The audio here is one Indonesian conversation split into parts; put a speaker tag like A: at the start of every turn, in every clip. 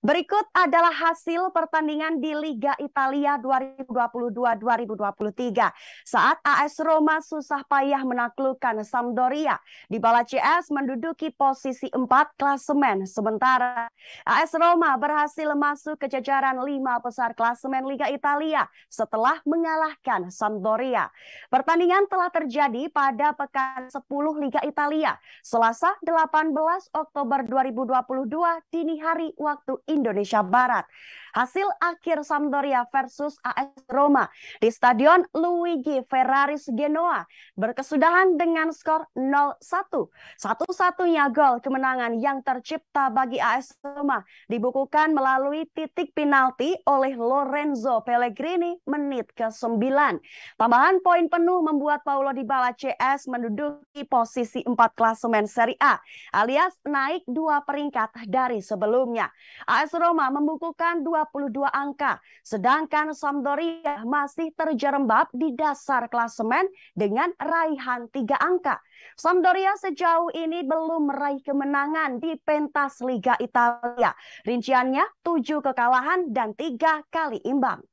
A: Berikut adalah hasil pertandingan di Liga Italia 2022-2023 saat AS Roma susah payah menaklukkan Sampdoria. Di bala CS menduduki posisi 4 klasemen sementara AS Roma berhasil masuk ke jajaran 5 besar klasemen Liga Italia setelah mengalahkan Sampdoria. Pertandingan telah terjadi pada pekan 10 Liga Italia, Selasa 18 Oktober 2022 dini hari waktu Indonesia Barat. Hasil akhir Sampdoria versus AS Roma di Stadion Luigi Ferraris Genoa berkesudahan dengan skor 0-1. Satu-satunya gol kemenangan yang tercipta bagi AS Roma dibukukan melalui titik penalti oleh Lorenzo Pellegrini menit ke-9. Tambahan poin penuh membuat Paulo Dybala CS menduduki posisi 4 klasemen Serie A alias naik dua peringkat dari sebelumnya. AS Roma membukukan dua 22 angka. Sedangkan Sampdoria masih terjerembab di dasar klasemen dengan raihan 3 angka. Sampdoria sejauh ini belum meraih kemenangan di pentas Liga Italia. Rinciannya 7 kekalahan dan 3 kali imbang.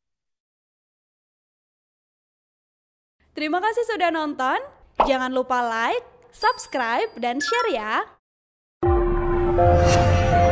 B: Terima kasih sudah nonton. Jangan lupa like, subscribe, dan share ya.